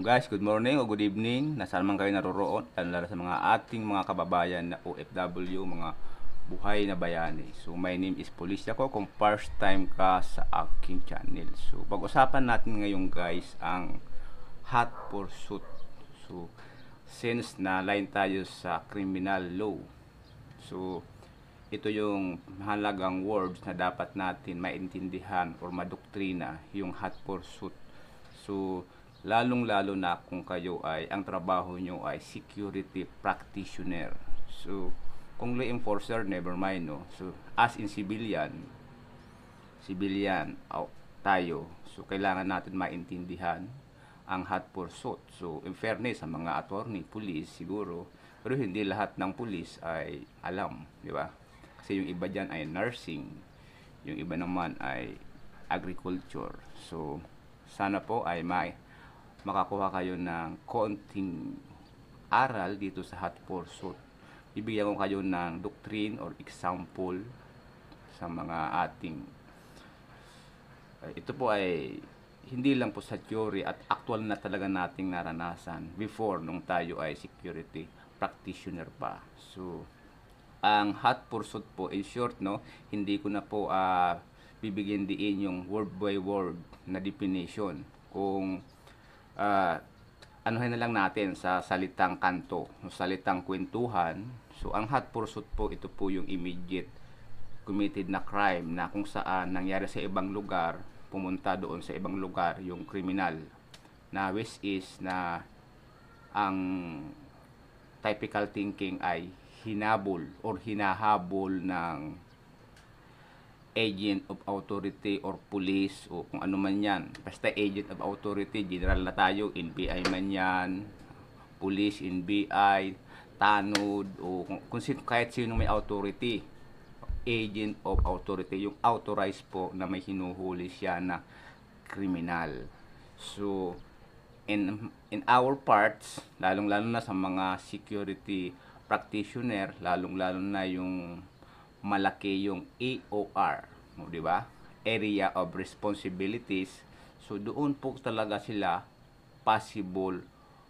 guys, good morning o good evening. Nasaan man kayo naroroon, lalo sa mga ating mga kababayan na OFW, mga buhay na bayani. So my name is Police ako kung first time ka sa aking channel. So pag-usapan natin ngayon guys ang hot pursuit. So since na line tayo sa criminal law. So ito yung mahalagang words na dapat natin maintindihan or madoktrina yung hot pursuit. So lalong-lalo na kung kayo ay ang trabaho nyo ay security practitioner. So, kung law enforcer, never mind, no? So, as in civilian, civilian oh, tayo, so kailangan natin maintindihan ang hot pursuit. So, in fairness sa mga attorney, police siguro, pero hindi lahat ng police ay alam, di ba? Kasi yung iba dyan ay nursing, yung iba naman ay agriculture. So, sana po ay may makakuha kayo ng konting aral dito sa hot pursuit. Bibigyan ko kayo ng doctrine or example sa mga ating ito po ay hindi lang po sa theory at actual na talaga nating naranasan before nung tayo ay security practitioner pa. So, ang hot pursuit po, in short, no, hindi ko na po uh, bibigyan diin yung word by word na definition kung uh, anuhin na lang natin sa salitang kanto, salitang kwentuhan. So, ang hot pursuit po, ito po yung immediate committed na crime na kung saan nangyari sa ibang lugar, pumunta doon sa ibang lugar yung kriminal na which is na ang typical thinking ay hinabol or hinahabol ng agent of authority or police o kung ano man yan. Basta agent of authority, general na tayo, NBI man yan, police, NBI, tanod, o kung, kung kahit sino may authority. Agent of authority, yung authorized po na may hinuhuli siya na kriminal. So, in, in our parts, lalong-lalo na sa mga security practitioner, lalong-lalo na yung malaki yung AOR, e no, di ba? Area of Responsibilities. So doon po talaga sila possible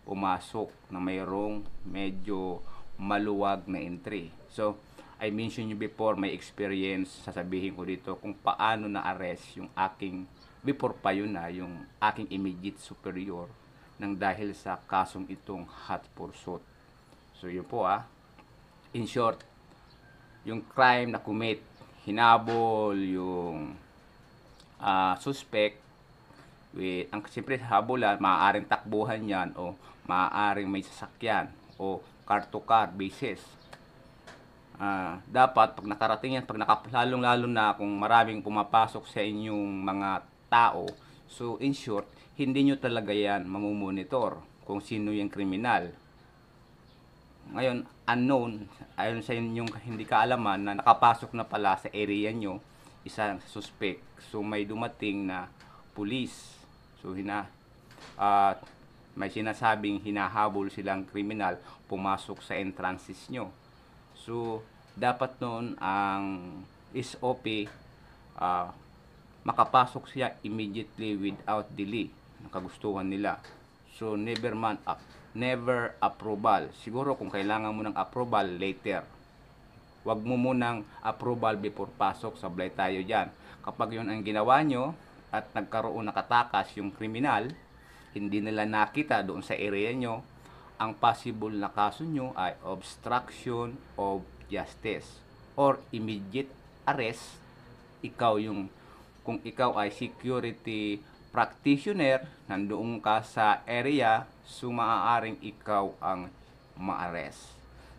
pumasok na mayroong medyo maluwag na entry. So, I mentioned you before, my experience, sasabihin ko dito kung paano na-arrest yung aking, before pa yun na, yung aking immediate superior nang dahil sa kasong itong hot pursuit. So, yun po ah. In short, yung crime na commit, hinabol yung uh, suspect with, ang siyempre habulan, ah, maaaring takbuhan yan o maaaring may sasakyan o car to car basis. Uh, dapat pag nakarating yan, pag nakalalong lalo na kung maraming pumapasok sa inyong mga tao, so in short, hindi nyo talaga yan mamumonitor kung sino yung kriminal. Ngayon, unknown, ayon sa inyong hindi kaalaman na nakapasok na pala sa area nyo, isang suspect. So may dumating na police. So hina at uh, may sinasabing hinahabol silang kriminal pumasok sa entrances nyo. So dapat noon ang SOP uh, ah, makapasok siya immediately without delay ng kagustuhan nila. So never man up never approval. Siguro kung kailangan mo ng approval later. Huwag mo munang approval before pasok, sablay tayo dyan. Kapag yun ang ginawa nyo at nagkaroon nakatakas yung kriminal, hindi nila nakita doon sa area nyo, ang possible na kaso nyo ay obstruction of justice or immediate arrest. Ikaw yung, kung ikaw ay security practitioner, nandoon ka sa area, so ikaw ang maares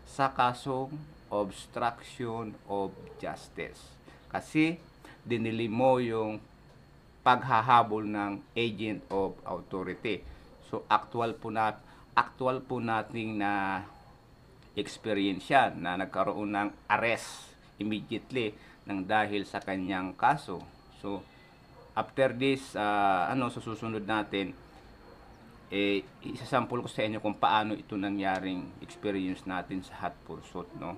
sa kasong obstruction of justice. Kasi dinili mo yung paghahabol ng agent of authority. So actual po na actual po nating na experience yan na nagkaroon ng arrest immediately ng dahil sa kanyang kaso. So after this uh, ano sa susunod natin eh, isasample ko sa inyo kung paano ito nangyaring experience natin sa hot pursuit, no?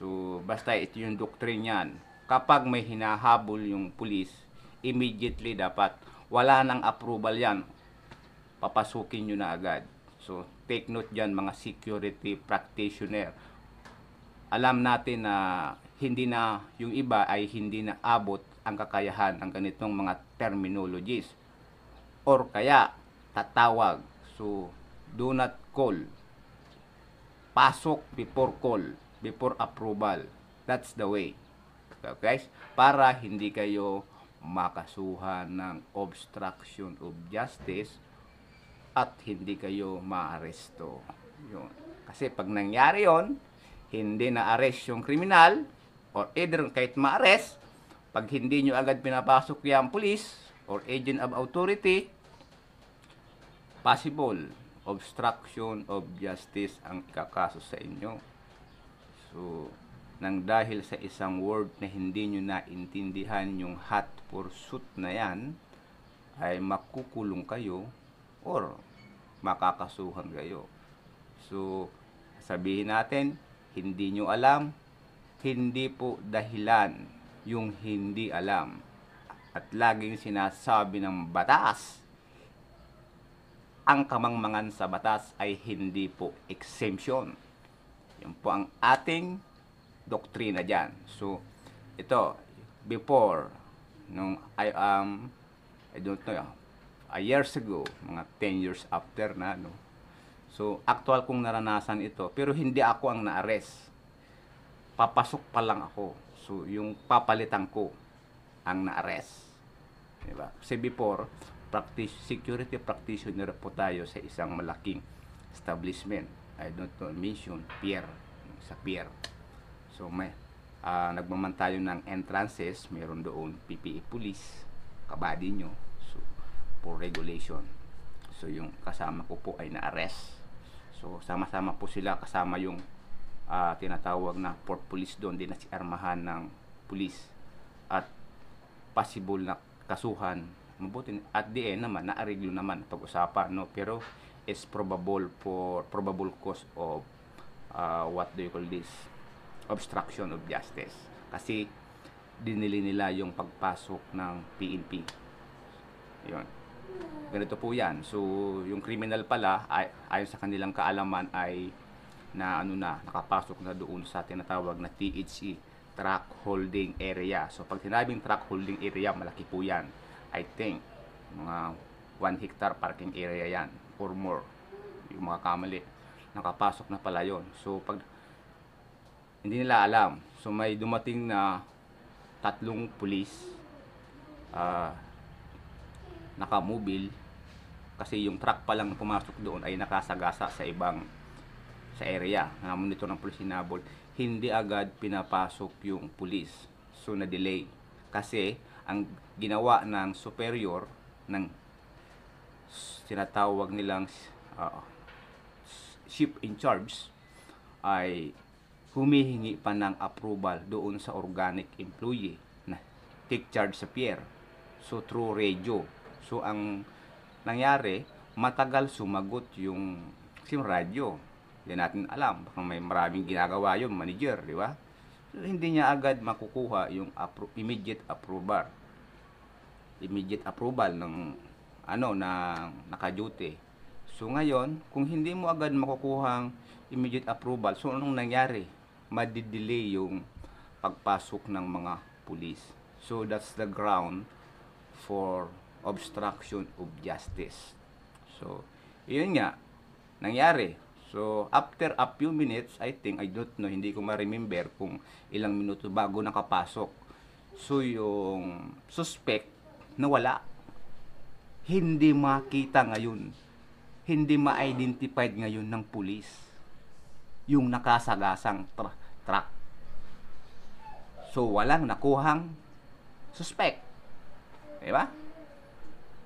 So, basta ito yung doctrine yan. Kapag may hinahabol yung pulis, immediately dapat wala nang approval yan. Papasukin nyo na agad. So, take note dyan mga security practitioner. Alam natin na hindi na yung iba ay hindi na abot ang kakayahan ng ganitong mga terminologies. Or kaya, tatawag. So, do not call. Pasok before call, before approval. That's the way. So, guys, para hindi kayo makasuhan ng obstruction of justice at hindi kayo maaresto. Yun. Kasi pag nangyari yon hindi na-arrest yung kriminal or either kahit ma-arrest, pag hindi nyo agad pinapasok yung police or agent of authority, possible obstruction of justice ang ikakaso sa inyo. So, nang dahil sa isang word na hindi nyo naintindihan yung hot pursuit na yan, ay makukulong kayo or makakasuhan kayo. So, sabihin natin, hindi nyo alam, hindi po dahilan yung hindi alam. At laging sinasabi ng batas ang kamangmangan sa batas ay hindi po exemption. Yun po ang ating doktrina dyan. So, ito, before, nung, I, um, I don't know, ah, a years ago, mga 10 years after na, no? So, actual kong naranasan ito, pero hindi ako ang na-arrest. Papasok pa lang ako. So, yung papalitan ko ang na-arrest. Diba? Kasi before, practice, security practitioner po tayo sa isang malaking establishment. I don't know, mission, pier, sa pier. So may, uh, nagmaman tayo ng entrances, meron doon PPE police, kabady nyo, so, for regulation. So yung kasama ko po ay na-arrest. So sama-sama po sila, kasama yung uh, tinatawag na port police doon, din na si armahan ng police at possible na kasuhan mabuti at the end eh naman naareglo naman pag-usapan no pero is probable for probable cause of uh, what do you call this obstruction of justice kasi dinili nila yung pagpasok ng PNP yun ganito po yan so yung criminal pala ay, ayon sa kanilang kaalaman ay na ano na nakapasok na doon sa tinatawag na THC truck holding area so pag sinabing truck holding area malaki po yan I think, mga 1 hectare parking area yan or more. Yung mga kamali, nakapasok na pala yon. So, pag hindi nila alam. So, may dumating na tatlong pulis uh, ah, nakamobil kasi yung truck pa lang pumasok doon ay nakasagasa sa ibang sa area na monitor ng pulis hinabol hindi agad pinapasok yung pulis so na delay kasi ang ginawa ng superior ng tinatawag nilang uh, ship in charge ay humihingi pa ng approval doon sa organic employee na take charge sa pier. So through radio. So ang nangyari, matagal sumagot yung sim radio. Hindi natin alam. Baka may maraming ginagawa yung manager, di ba? hindi niya agad makukuha yung appro immediate approval immediate approval ng ano ng naka-duty. So ngayon, kung hindi mo agad makukuha ang immediate approval, so anong nangyari? Madidelay yung pagpasok ng mga pulis. So that's the ground for obstruction of justice. So, yun nga, nangyari. So, after a few minutes, I think, I don't know, hindi ko ma-remember kung ilang minuto bago nakapasok. So, yung suspect nawala. Hindi makita ngayon. Hindi ma-identified ngayon ng pulis. Yung nakasagasang tra- truck. So, walang nakuhang suspect. Diba?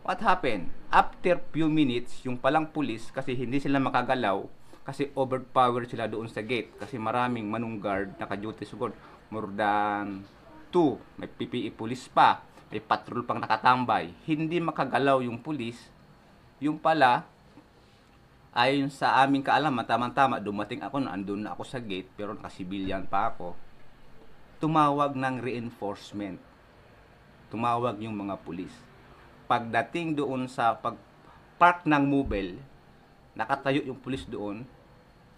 What happened? After few minutes, yung palang pulis, kasi hindi sila makagalaw, kasi overpowered sila doon sa gate kasi maraming manung guard naka-duty sugod more than 2 may PPE police pa may patrol pang nakatambay hindi makagalaw yung police yung pala ayon sa aming kaalaman tama-tama dumating ako na andun na ako sa gate pero naka civilian pa ako tumawag ng reinforcement tumawag yung mga pulis pagdating doon sa pag park ng mobile nakatayo yung pulis doon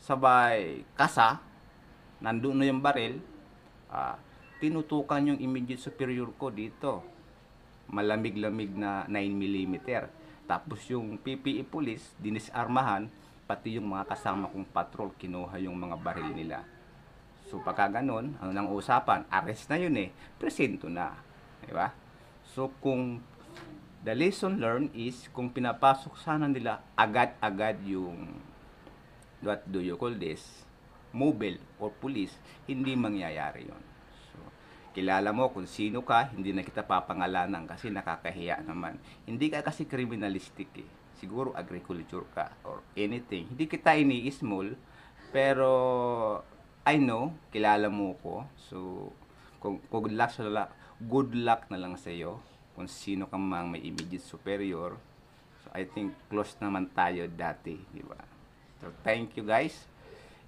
sabay kasa, nandun na yung baril, ah, tinutukan yung immediate superior ko dito. Malamig-lamig na 9mm. Tapos yung PPE police, dinisarmahan, pati yung mga kasama kong patrol, kinuha yung mga baril nila. So pagka ganun, ano nang usapan? Arrest na yun eh. Presento na. Di ba? So kung the lesson learned is kung pinapasok sana nila agad-agad yung what do you call this, mobile or police, hindi mangyayari yon. So, kilala mo kung sino ka, hindi na kita papangalanan kasi nakakahiya naman. Hindi ka kasi criminalistic eh. Siguro agriculture ka or anything. Hindi kita ini-small, pero I know, kilala mo ko. So, kung, kung good luck sa good luck na lang sa iyo kung sino ka mang may immediate superior. So, I think close naman tayo dati, di ba? So, thank you guys.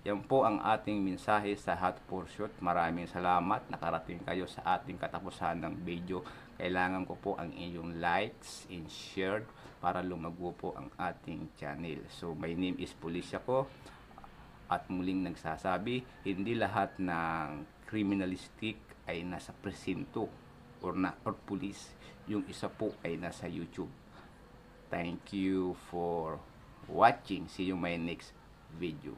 Yan po ang ating mensahe sa Hot Pursuit. Maraming salamat. Nakarating kayo sa ating katapusan ng video. Kailangan ko po ang inyong likes and share para lumago po ang ating channel. So, my name is Policia ako. At muling nagsasabi, hindi lahat ng criminalistic ay nasa presinto or, na, or police. Yung isa po ay nasa YouTube. Thank you for watching. See you my next video.